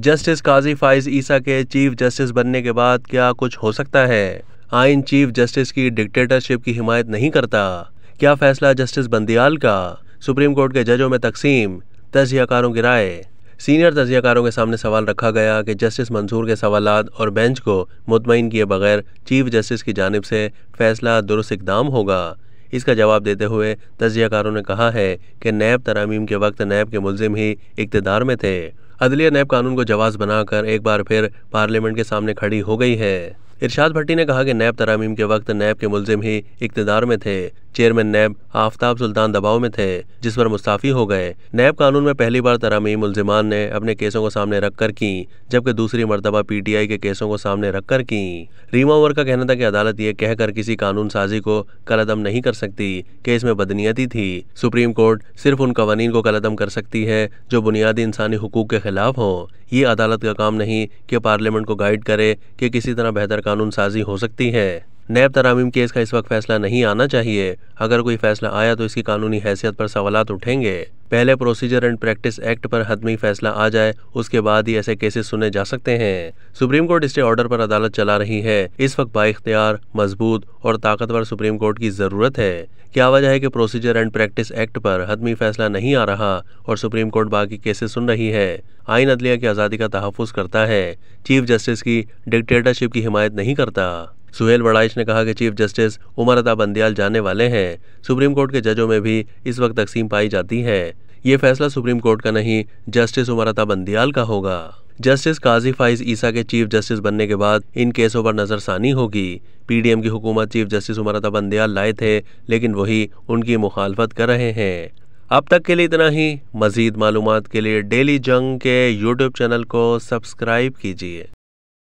justice काजी फाइज ईसा के chief justice बनने के बाद क्या कुछ हो सकता है आइन चीफ जस्टिस की डिक्टेटरशिप की हिमायत नहीं करता क्या फैसला जस्टिस बंदियाल का सुप्रीम कोर्ट के जजों में तकसीम तजियाकारों की राय सीनियर तजियाकारों के सामने सवाल रखा गया कि जस्टिस मंसूर के सवाल और बेंच को मुतमिन किए बगैर चीफ जस्टिस की जानब से फैसला दुरुस्त इकदाम होगा इसका जवाब देते हुए तजियाकारों ने कहा है कि नैब तरामीम के वक्त नैब के मुलिम ही इकतदार में थे अदलिया नैब कानून को जवाब बनाकर एक बार फिर पार्लियामेंट के सामने खड़ी हो गई है इरशाद भट्टी ने कहा कि नैब तरामीम के वक्त नैब के मुलजिम ही इकतदार में थे चेयरमैन नैब आफ्ताब सुल्तान दबाव में थे जिस पर मुस्ताफी हो गए नैब कानून में पहली बार तरामी मुलजिमान ने अपने केसों को सामने रखकर की जबकि दूसरी मरतबा पीटीआई के केसों को सामने रखकर की रीमा ओवर का कहना था कि अदालत ये कहकर किसी कानून साजी को कलदम नहीं कर सकती कि इसमें बदनीयती थी सुप्रीम कोर्ट सिर्फ उन कवानीन को कलदम कर सकती है जो बुनियादी इंसानी हकूक के खिलाफ हों ये अदालत का काम नहीं कि पार्लियामेंट को गाइड करे कि किसी तरह बेहतर कानून साजी हो सकती है नैब तरामीम केस का इस वक्त फैसला नहीं आना चाहिए अगर कोई फैसला आया तो इसकी कानूनी हैसियत पर सवाल उठेंगे पहले प्रोसीजर एंड प्रैक्टिस एक्ट पर हतमी फैसला आ जाए उसके बाद ही ऐसे केसेस सुने जा सकते हैं सुप्रीम कोर्ट स्टे ऑर्डर पर अदालत चला रही है इस वक्त बाख्तियार मजबूत और ताकतवर सुप्रीम कोर्ट की जरूरत है क्या वजह है कि प्रोसीजर एंड प्रैक्टिस एक्ट पर हतमी फैसला नहीं आ रहा और सुप्रीम कोर्ट बाकी केसेस सुन रही है आइन अदलिया की आज़ादी का तहफ़ करता है चीफ जस्टिस की डिक्टेटरशिप की हिमायत नहीं करता सुहेल बड़ाइश ने कहा कि चीफ जस्टिस उमर अता बंदियाल जाने वाले हैं सुप्रीम कोर्ट के जजों में भी इस वक्त तकसीम पाई जाती है ये फैसला सुप्रीम कोर्ट का नहीं जस्टिस उमर अता बंदियाल का होगा जस्टिस काजी फाइज ईसा के चीफ जस्टिस बनने के बाद इन केसों पर नज़रसानी होगी पीडीएम की हुकूमत चीफ जस्टिस उमर अता बंदियाल लाए थे लेकिन वही उनकी मुखालफत कर रहे हैं अब तक के लिए इतना ही मज़ीद मालूम के लिए डेली जंग के यूट्यूब चैनल को सब्सक्राइब कीजिए